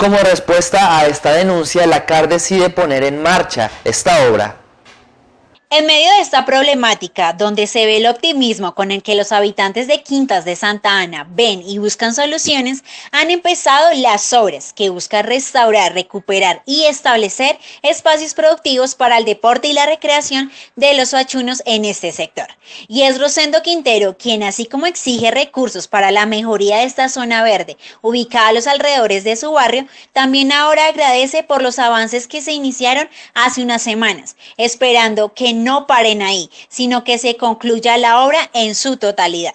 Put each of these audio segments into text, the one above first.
Como respuesta a esta denuncia, la CAR decide poner en marcha esta obra en medio de esta problemática, donde se ve el optimismo con el que los habitantes de Quintas de Santa Ana ven y buscan soluciones, han empezado las obras que buscan restaurar, recuperar y establecer espacios productivos para el deporte y la recreación de los huachunos en este sector. Y es Rosendo Quintero quien, así como exige recursos para la mejoría de esta zona verde, ubicada a los alrededores de su barrio, también ahora agradece por los avances que se iniciaron hace unas semanas, esperando que no paren ahí, sino que se concluya la obra en su totalidad.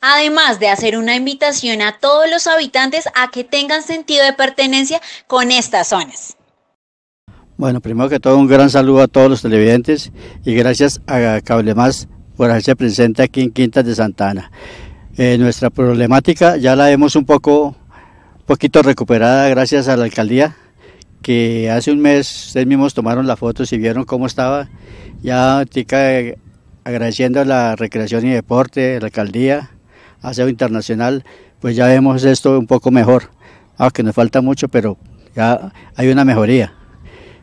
Además de hacer una invitación a todos los habitantes a que tengan sentido de pertenencia con estas zonas. Bueno, primero que todo un gran saludo a todos los televidentes y gracias a Cable Más por hacerse presente aquí en Quintas de Santana. Eh, nuestra problemática ya la hemos un poco, poquito recuperada gracias a la alcaldía que hace un mes ustedes mismos tomaron las fotos y vieron cómo estaba. Ya Tica agradeciendo a la Recreación y Deporte, la Alcaldía, Aseo Internacional, pues ya vemos esto un poco mejor. Aunque ah, nos falta mucho, pero ya hay una mejoría.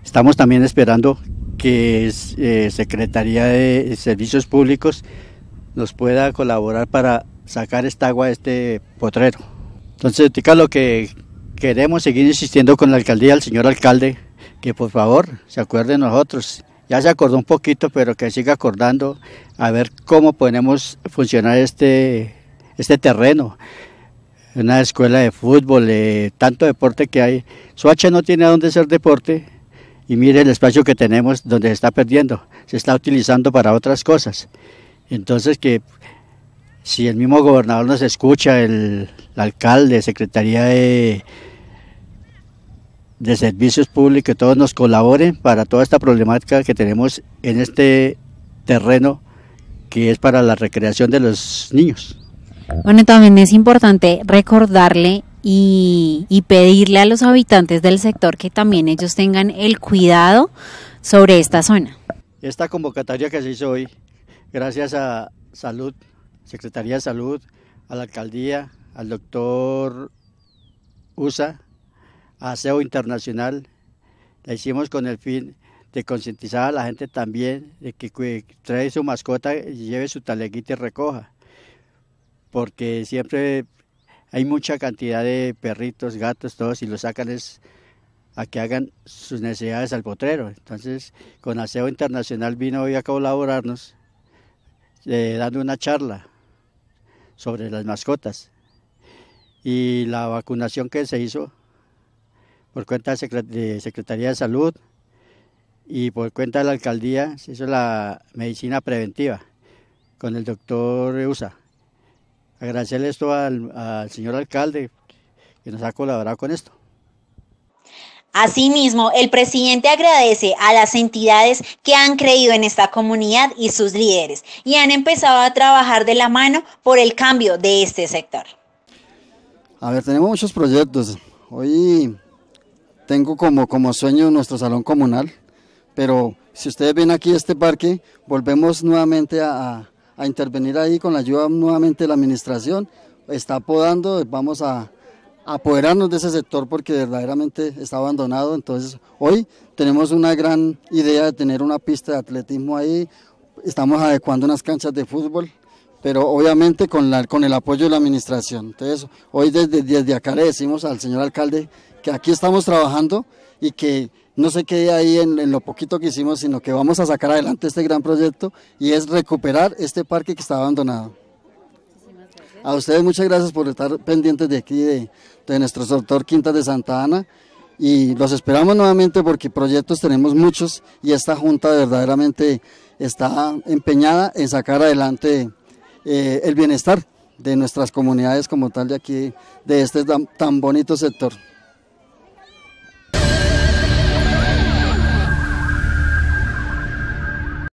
Estamos también esperando que eh, Secretaría de Servicios Públicos nos pueda colaborar para sacar esta agua de este potrero. Entonces, Tica, lo que Queremos seguir insistiendo con la alcaldía, el señor alcalde, que por favor se acuerde de nosotros. Ya se acordó un poquito, pero que siga acordando a ver cómo podemos funcionar este, este terreno una escuela de fútbol, eh, tanto deporte que hay. Soacha no tiene a dónde ser deporte y mire el espacio que tenemos donde se está perdiendo, se está utilizando para otras cosas. Entonces que si el mismo gobernador nos escucha, el, alcalde, Secretaría de, de Servicios Públicos, que todos nos colaboren para toda esta problemática que tenemos en este terreno que es para la recreación de los niños. Bueno, también es importante recordarle y, y, pedirle a los habitantes del sector que también ellos tengan el cuidado sobre esta zona. Esta convocatoria que se hizo hoy, gracias a Salud Secretaría de Salud, a la alcaldía, al doctor USA, a ASEO Internacional. La hicimos con el fin de concientizar a la gente también de que, trae su mascota, y lleve su taleguita y recoja. Porque siempre hay mucha cantidad de perritos, gatos, todos, y los sacan es a que hagan sus necesidades al potrero. Entonces, con Aseo Internacional vino hoy a colaborarnos, eh, dando una charla sobre las mascotas. Y la vacunación que se hizo por cuenta de Secretaría de Salud y por cuenta de la alcaldía se hizo la medicina preventiva con el doctor Usa. Agradecerle esto al, al señor alcalde que nos ha colaborado con esto. Asimismo, el presidente agradece a las entidades que han creído en esta comunidad y sus líderes y han empezado a trabajar de la mano por el cambio de este sector. A ver, tenemos muchos proyectos. Hoy tengo como, como sueño nuestro salón comunal, pero si ustedes ven aquí este parque, volvemos nuevamente a, a intervenir ahí con la ayuda nuevamente de la administración. Está podando, vamos a, apoderarnos de ese sector porque verdaderamente está abandonado. Entonces hoy tenemos una gran idea de tener una pista de atletismo ahí, estamos adecuando unas canchas de fútbol, pero obviamente con, la, con el apoyo de la administración. Entonces hoy desde, desde acá le decimos al señor alcalde que aquí estamos trabajando y que no se quede ahí en, en, lo poquito que hicimos, sino que vamos a sacar adelante este gran proyecto y es recuperar este parque que está abandonado. A ustedes muchas gracias por estar pendientes de aquí, de, nuestro sector Quintas de Santa Ana. Y los esperamos nuevamente porque proyectos tenemos muchos y esta Junta verdaderamente está empeñada en sacar adelante eh, el bienestar de nuestras comunidades como tal de aquí, de este tan bonito sector.